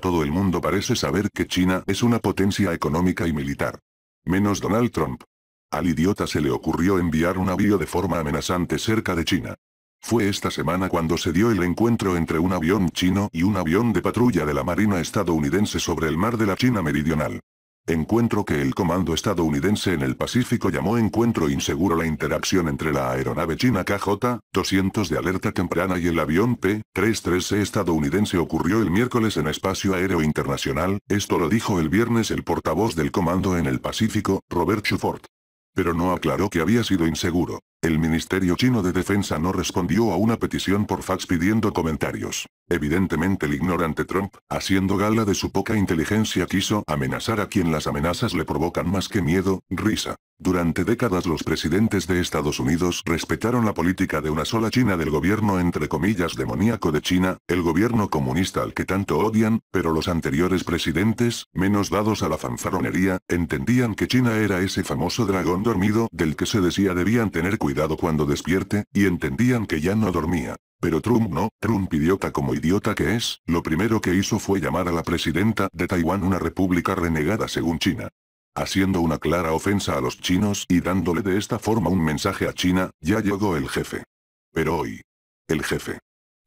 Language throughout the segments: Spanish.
Todo el mundo parece saber que China es una potencia económica y militar. Menos Donald Trump. Al idiota se le ocurrió enviar un avión de forma amenazante cerca de China. Fue esta semana cuando se dio el encuentro entre un avión chino y un avión de patrulla de la Marina estadounidense sobre el mar de la China Meridional. Encuentro que el comando estadounidense en el Pacífico llamó encuentro inseguro la interacción entre la aeronave china KJ-200 de alerta temprana y el avión P-313 estadounidense ocurrió el miércoles en Espacio Aéreo Internacional, esto lo dijo el viernes el portavoz del comando en el Pacífico, Robert Shuford. Pero no aclaró que había sido inseguro. El Ministerio Chino de Defensa no respondió a una petición por fax pidiendo comentarios. Evidentemente el ignorante Trump, haciendo gala de su poca inteligencia quiso amenazar a quien las amenazas le provocan más que miedo, risa. Durante décadas los presidentes de Estados Unidos respetaron la política de una sola China del gobierno entre comillas demoníaco de China, el gobierno comunista al que tanto odian, pero los anteriores presidentes, menos dados a la fanfarronería, entendían que China era ese famoso dragón dormido del que se decía debían tener cuidado cuidado cuando despierte, y entendían que ya no dormía. Pero Trump no, Trump idiota como idiota que es, lo primero que hizo fue llamar a la presidenta de Taiwán una república renegada según China. Haciendo una clara ofensa a los chinos y dándole de esta forma un mensaje a China, ya llegó el jefe. Pero hoy. El jefe.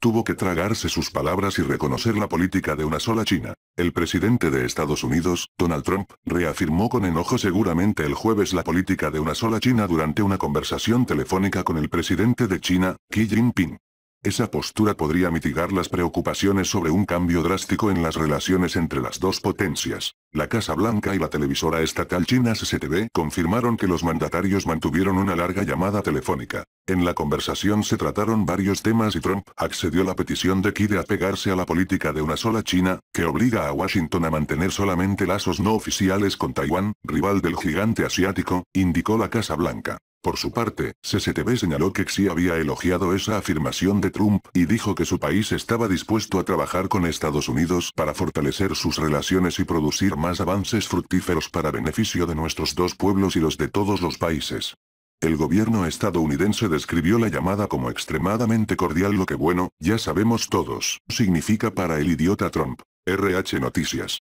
Tuvo que tragarse sus palabras y reconocer la política de una sola China. El presidente de Estados Unidos, Donald Trump, reafirmó con enojo seguramente el jueves la política de una sola China durante una conversación telefónica con el presidente de China, Xi Jinping. Esa postura podría mitigar las preocupaciones sobre un cambio drástico en las relaciones entre las dos potencias. La Casa Blanca y la televisora estatal china CCTV confirmaron que los mandatarios mantuvieron una larga llamada telefónica. En la conversación se trataron varios temas y Trump accedió a la petición de Kide de apegarse a la política de una sola China, que obliga a Washington a mantener solamente lazos no oficiales con Taiwán, rival del gigante asiático, indicó la Casa Blanca. Por su parte, CCTV señaló que Xi había elogiado esa afirmación de Trump y dijo que su país estaba dispuesto a trabajar con Estados Unidos para fortalecer sus relaciones y producir más avances fructíferos para beneficio de nuestros dos pueblos y los de todos los países. El gobierno estadounidense describió la llamada como extremadamente cordial lo que bueno, ya sabemos todos, significa para el idiota Trump. RH Noticias.